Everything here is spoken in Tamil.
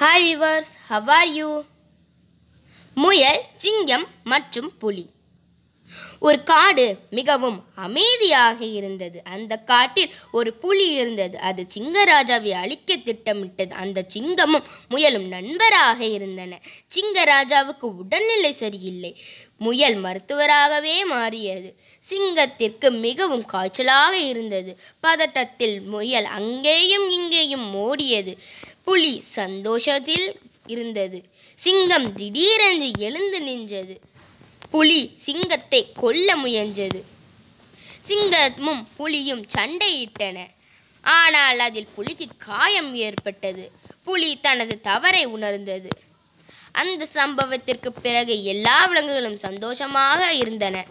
hi viewers how are you முயல் சிங்கம் மற்றும் புலி ஒரு காடு மிகவும் அமைதியாக இருந்தது அந்த காட்டில் ஒரு புலி இருந்தது அது சிங்கராஜாவை அழிக்க திட்டமிட்டது அந்த சிங்கமும் முயலும் நண்பராக இருந்தன சிங்கராஜாவுக்கு உடல்நிலை சரியில்லை முயல் மருத்துவராகவே மாறியது சிங்கத்திற்கு மிகவும் காய்ச்சலாக இருந்தது பதட்டத்தில் முயல் அங்கேயும் இங்கேயும் மோடியது புலி சந்தோஷத்தில் இருந்தது சிங்கம் திடீரென்று எழுந்து நின்றது புலி சிங்கத்தை கொல்ல முயன்றது சிங்கமும் புலியும் சண்டையிட்டன ஆனால் அதில் புலிக்கு காயம் ஏற்பட்டது புலி தனது தவறை உணர்ந்தது அந்த சம்பவத்திற்கு பிறகு எல்லா விலங்குகளும் சந்தோஷமாக இருந்தன